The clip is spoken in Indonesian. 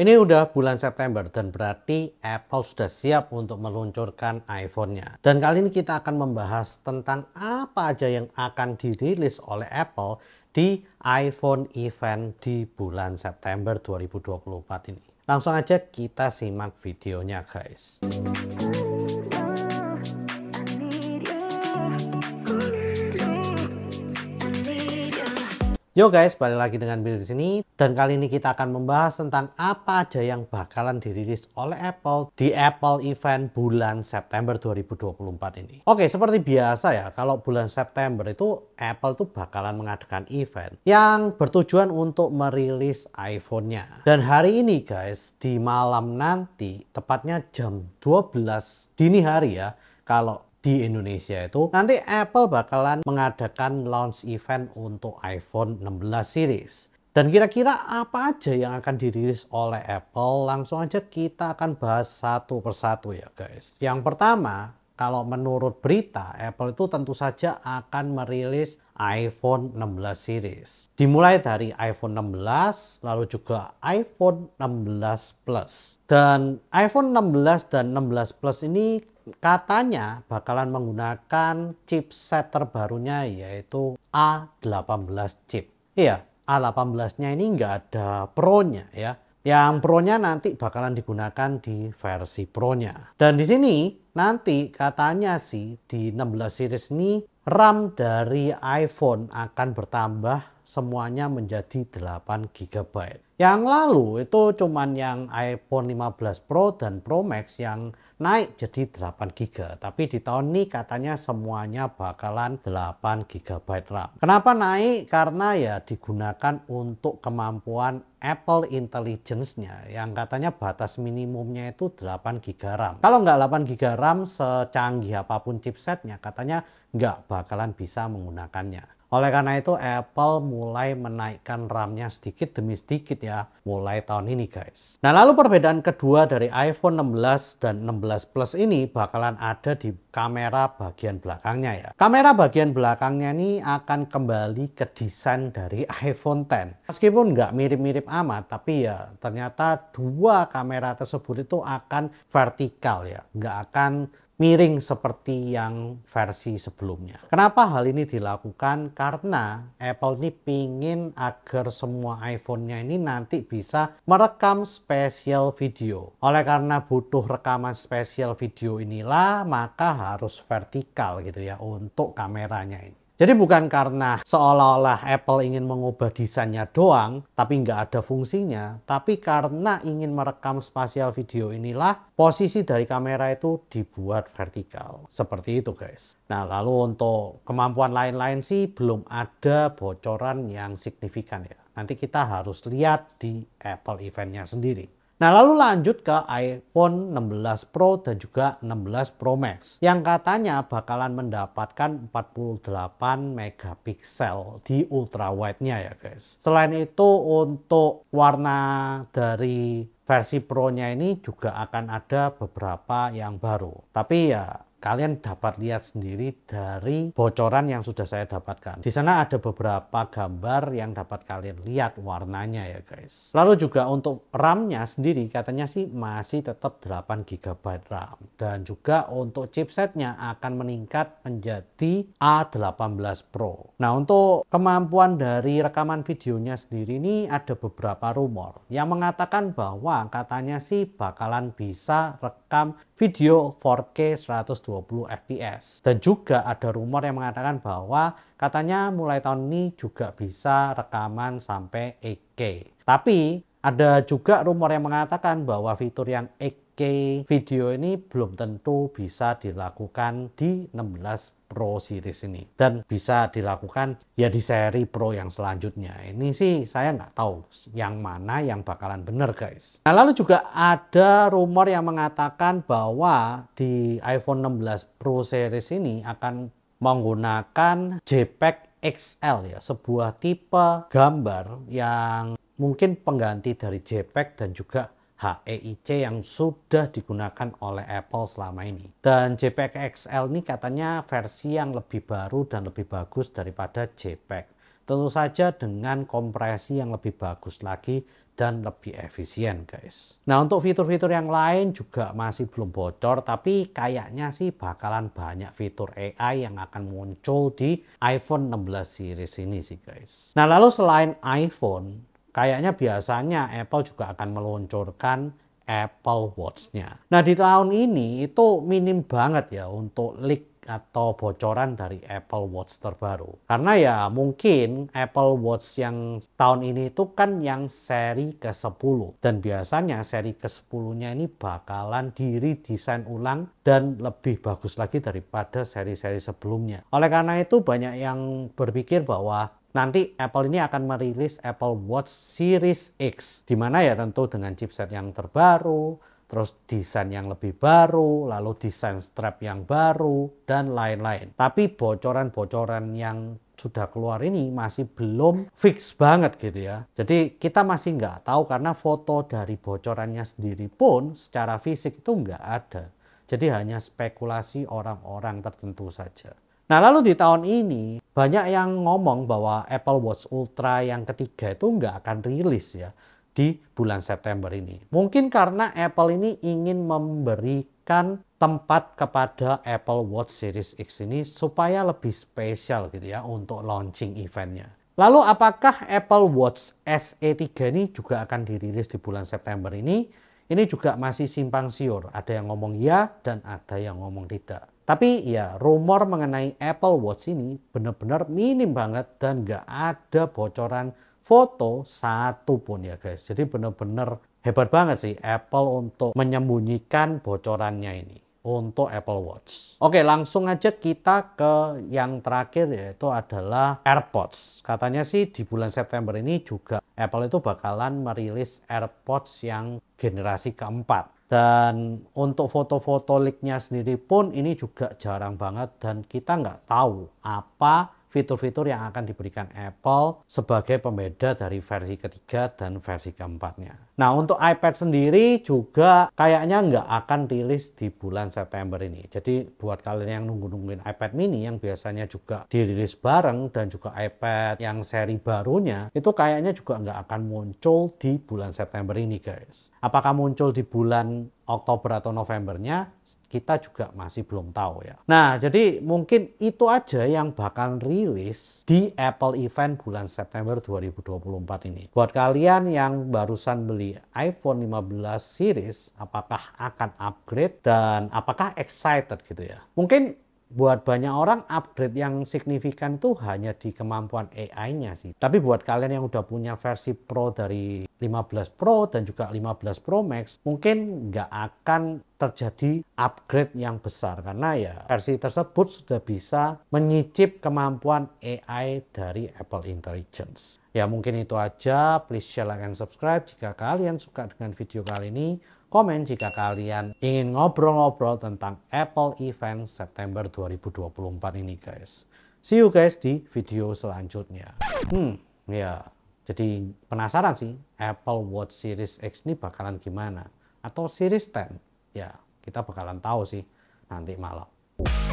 Ini udah bulan September dan berarti Apple sudah siap untuk meluncurkan iPhone-nya. Dan kali ini kita akan membahas tentang apa aja yang akan dirilis oleh Apple di iPhone event di bulan September 2024 ini. Langsung aja kita simak videonya guys. Yo guys, balik lagi dengan Bill di sini dan kali ini kita akan membahas tentang apa aja yang bakalan dirilis oleh Apple di Apple Event bulan September 2024 ini. Oke, seperti biasa ya, kalau bulan September itu Apple tuh bakalan mengadakan event yang bertujuan untuk merilis iPhone-nya. Dan hari ini guys, di malam nanti, tepatnya jam 12 dini hari ya, kalau di Indonesia itu nanti Apple bakalan mengadakan launch event untuk iPhone 16 series. Dan kira-kira apa aja yang akan dirilis oleh Apple? Langsung aja kita akan bahas satu persatu ya guys. Yang pertama, kalau menurut berita, Apple itu tentu saja akan merilis iPhone 16 series. Dimulai dari iPhone 16, lalu juga iPhone 16 Plus. Dan iPhone 16 dan 16 Plus ini katanya bakalan menggunakan chipset terbarunya yaitu A18 chip. Iya, A18-nya ini nggak ada Pro-nya ya. Yang Pro-nya nanti bakalan digunakan di versi Pro-nya. Dan di sini nanti katanya sih di 16 series ini RAM dari iPhone akan bertambah semuanya menjadi 8 GB. Yang lalu itu cuman yang iPhone 15 Pro dan Pro Max yang naik jadi 8 GB. Tapi di tahun ini katanya semuanya bakalan 8 GB RAM. Kenapa naik? Karena ya digunakan untuk kemampuan Apple Intelligence-nya yang katanya batas minimumnya itu 8 GB RAM. Kalau nggak 8 GB RAM secanggih apapun chipsetnya katanya nggak bakalan bisa menggunakannya. Oleh karena itu Apple mulai menaikkan RAM-nya sedikit demi sedikit ya mulai tahun ini guys. Nah lalu perbedaan kedua dari iPhone 16 dan 16 Plus ini bakalan ada di kamera bagian belakangnya ya. Kamera bagian belakangnya ini akan kembali ke desain dari iPhone 10. Meskipun nggak mirip-mirip amat tapi ya ternyata dua kamera tersebut itu akan vertikal ya. Nggak akan miring seperti yang versi sebelumnya. Kenapa hal ini dilakukan? Karena Apple ini pingin agar semua iPhone-nya ini nanti bisa merekam spesial video. Oleh karena butuh rekaman spesial video inilah maka harus vertikal gitu ya untuk kameranya ini. Jadi bukan karena seolah-olah Apple ingin mengubah desainnya doang, tapi nggak ada fungsinya, tapi karena ingin merekam spasial video inilah posisi dari kamera itu dibuat vertikal. Seperti itu guys. Nah lalu untuk kemampuan lain-lain sih belum ada bocoran yang signifikan ya. Nanti kita harus lihat di Apple eventnya sendiri. Nah lalu lanjut ke iPhone 16 Pro dan juga 16 Pro Max yang katanya bakalan mendapatkan 48 megapiksel di ultra wide-nya ya guys. Selain itu untuk warna dari versi Pro-nya ini juga akan ada beberapa yang baru. Tapi ya Kalian dapat lihat sendiri dari bocoran yang sudah saya dapatkan. Di sana ada beberapa gambar yang dapat kalian lihat warnanya ya guys. Lalu juga untuk RAM-nya sendiri katanya sih masih tetap 8 GB RAM. Dan juga untuk chipsetnya akan meningkat menjadi A18 Pro. Nah untuk kemampuan dari rekaman videonya sendiri ini ada beberapa rumor yang mengatakan bahwa katanya sih bakalan bisa rekam video 4K 120 fps. Dan juga ada rumor yang mengatakan bahwa katanya mulai tahun ini juga bisa rekaman sampai 8K. Tapi ada juga rumor yang mengatakan bahwa fitur yang 8K 4K video ini belum tentu bisa dilakukan di 16 Pro series ini dan bisa dilakukan ya di seri Pro yang selanjutnya ini sih saya nggak tahu yang mana yang bakalan bener guys nah lalu juga ada rumor yang mengatakan bahwa di iPhone 16 Pro series ini akan menggunakan JPEG XL ya sebuah tipe gambar yang mungkin pengganti dari JPEG dan juga HEIC yang sudah digunakan oleh Apple selama ini. Dan JPEG XL ini katanya versi yang lebih baru dan lebih bagus daripada JPEG. Tentu saja dengan kompresi yang lebih bagus lagi dan lebih efisien guys. Nah untuk fitur-fitur yang lain juga masih belum bocor tapi kayaknya sih bakalan banyak fitur AI yang akan muncul di iPhone 16 series ini sih guys. Nah lalu selain iPhone Kayaknya biasanya Apple juga akan meluncurkan Apple Watch-nya. Nah di tahun ini itu minim banget ya untuk leak atau bocoran dari Apple Watch terbaru. Karena ya mungkin Apple Watch yang tahun ini itu kan yang seri ke-10. Dan biasanya seri ke-10-nya ini bakalan diri desain ulang dan lebih bagus lagi daripada seri-seri sebelumnya. Oleh karena itu banyak yang berpikir bahwa Nanti Apple ini akan merilis Apple Watch Series X, di mana ya tentu dengan chipset yang terbaru, terus desain yang lebih baru, lalu desain strap yang baru, dan lain-lain. Tapi bocoran-bocoran yang sudah keluar ini masih belum fix banget gitu ya. Jadi kita masih nggak tahu karena foto dari bocorannya sendiri pun secara fisik itu nggak ada. Jadi hanya spekulasi orang-orang tertentu saja. Nah, lalu di tahun ini banyak yang ngomong bahwa Apple Watch Ultra yang ketiga itu nggak akan rilis ya di bulan September ini. Mungkin karena Apple ini ingin memberikan tempat kepada Apple Watch Series X ini supaya lebih spesial gitu ya untuk launching eventnya. Lalu apakah Apple Watch SE3 ini juga akan dirilis di bulan September ini? ini juga masih simpang siur. Ada yang ngomong ya dan ada yang ngomong tidak. Tapi ya rumor mengenai Apple Watch ini benar-benar minim banget dan nggak ada bocoran foto satu pun ya guys. Jadi benar-benar hebat banget sih Apple untuk menyembunyikan bocorannya ini untuk Apple Watch. Oke, langsung aja kita ke yang terakhir yaitu adalah AirPods. Katanya sih di bulan September ini juga Apple itu bakalan merilis AirPods yang generasi keempat. Dan untuk foto-foto leaknya sendiri pun ini juga jarang banget dan kita nggak tahu apa fitur-fitur yang akan diberikan Apple sebagai pembeda dari versi ketiga dan versi keempatnya. Nah untuk iPad sendiri juga kayaknya nggak akan rilis di bulan September ini. Jadi buat kalian yang nunggu-nungguin iPad mini yang biasanya juga dirilis bareng dan juga iPad yang seri barunya itu kayaknya juga nggak akan muncul di bulan September ini guys. Apakah muncul di bulan Oktober atau Novembernya kita juga masih belum tahu ya. Nah, jadi mungkin itu aja yang bakal rilis di Apple event bulan September 2024 ini. Buat kalian yang barusan beli iPhone 15 series, apakah akan upgrade dan apakah excited gitu ya? Mungkin buat banyak orang upgrade yang signifikan itu hanya di kemampuan AI-nya sih. Tapi buat kalian yang udah punya versi Pro dari 15 Pro dan juga 15 Pro Max, mungkin nggak akan terjadi upgrade yang besar karena ya versi tersebut sudah bisa menyicip kemampuan AI dari Apple Intelligence. Ya mungkin itu aja, please share, like, and subscribe jika kalian suka dengan video kali ini. Komen jika kalian ingin ngobrol-ngobrol tentang Apple Event September 2024 ini guys. See you guys di video selanjutnya. Hmm, ya. Jadi penasaran sih Apple Watch Series X ini bakalan gimana? Atau Series 10? Ya, kita bakalan tahu sih nanti malam.